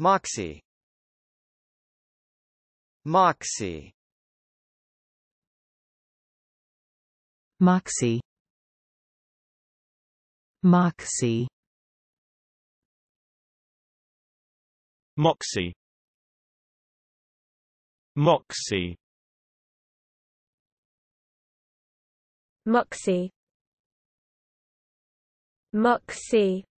Moxie Moxie Moxie Moxie Moxie Moxie Moxie Moxie